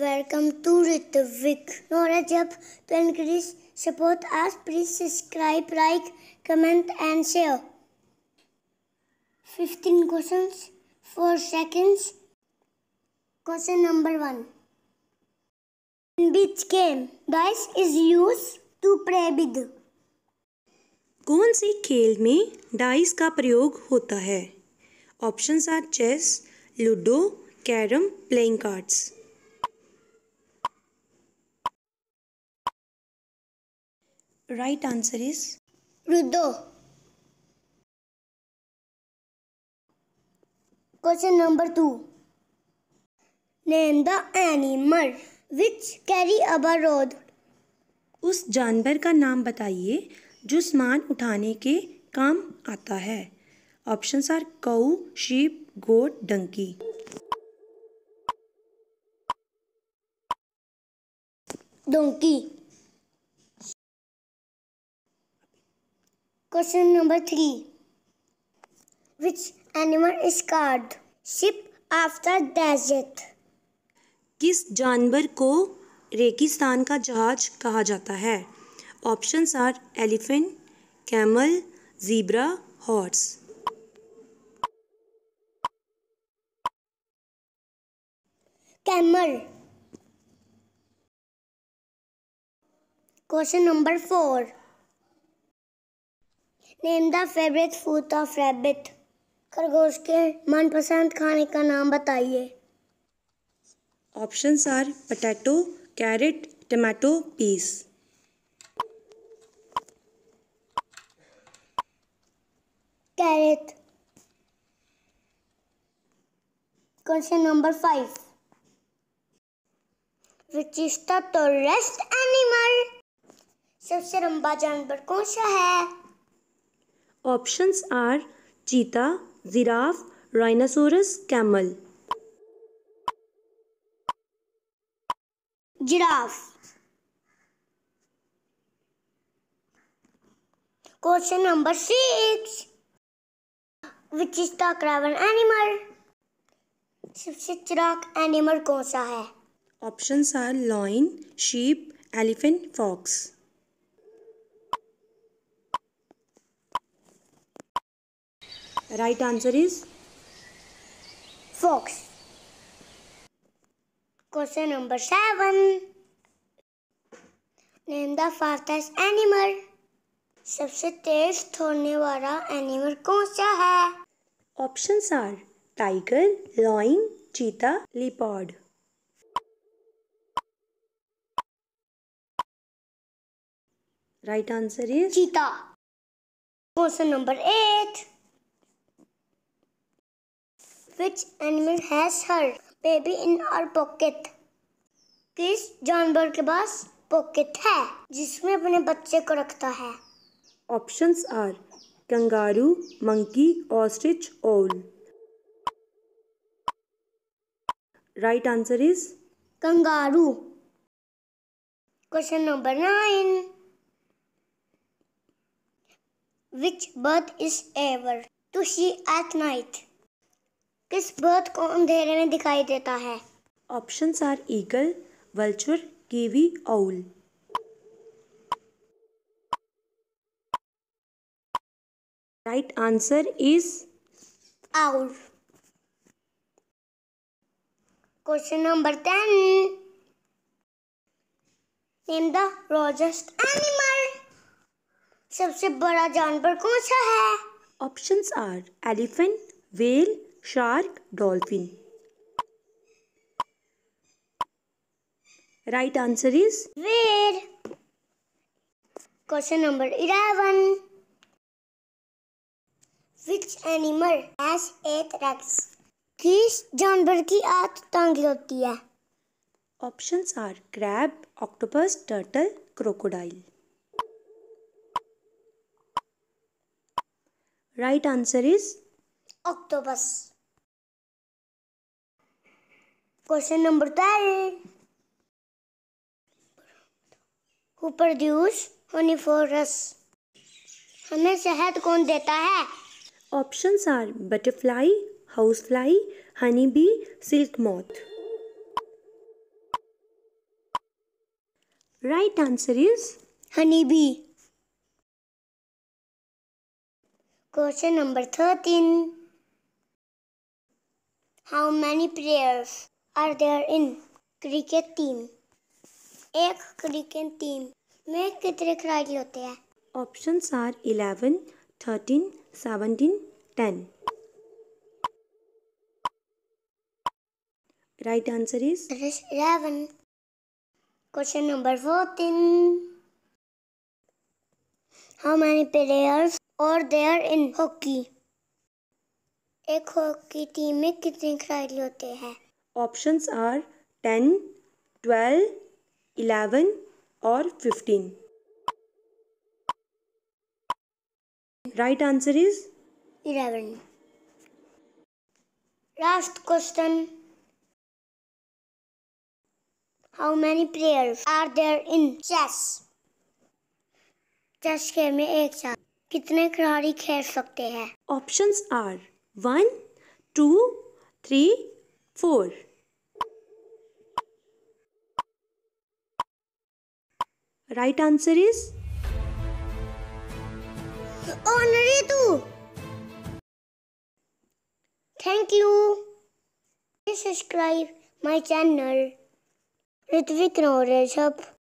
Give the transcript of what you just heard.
Welcome to Ritwik और जब पेनक्रीज सपोर्ट आज please subscribe like comment and share fifteen question four seconds question number one which game dice is use to play with कौन से खेल में डाइस का प्रयोग होता है options are chess ludo carrom playing cards Right answer is Rudo. Question number 2 Name the animal which carry a rod. उस जानवर का नाम बताइए जो सामान उठाने के काम आता है options are cow sheep goat donkey donkey question number three which animal is called ship after desert? किस जानवर को रेगिस्तान का जहाज कहा जाता है options are elephant camel zebra horse camel question number four name the favourite food of rabbit खरगोश के मनपसंद खाने का नाम बताइए options are potato carrot tomato peas carrot question number five which is the tallest animal सबसे लंबा जानवर कौन सा है options are cheetah giraffe rhinoceros camel giraffe question number six which is the craven animal? सबसे चिराग एनिमल कौन सा है option are lion sheep elephant fox Right answer is fox. Question number 7 Name the fastest animal. सबसे तेज थोड़ने वाला animal कौन सा है option are tiger lion cheetah leopard right answer is cheetah question number eight Which animal has her baby in her pocket? किस जानवर के पास pocket है जिसमें अपने बच्चे को रखता है options are kangaroo monkey ostrich owl right answer is kangaroo question number nine which bird is able to see at night किस बर्ड को अंधेरे में दिखाई देता है options are eagle vulture kiwi owl right answer is owl question number ten name the largest animal सबसे बड़ा जानवर कौन सा है options are elephant whale shark dolphin right answer is whale question number eleven which animal has eight legs किस जानवर की आठ टांग होती है options are crab octopus turtle crocodile right answer is octopus question number 12. Who produce honey हमें शहद कौन देता है options are butterfly house fly honey bee silk moth right answer is honey bee question number thirteen how many players are there in cricket team एक cricket team में कितने खिलाड़ी होते हैं option are eleven thirteen seventeen ten right answer is eleven question number fourteen how many players और they are in hockey एक hockey team में कितने खिलाड़ी होते हैं options are ten twelve eleven और fifteen right answer is eleven last question how many players are there in chess chess खेल में एक साथ कितने खिलाड़ी खेल सकते हैं options are one two three four right answer is Honorary two. Thank you. Please subscribe my channel. Ritvik Hub.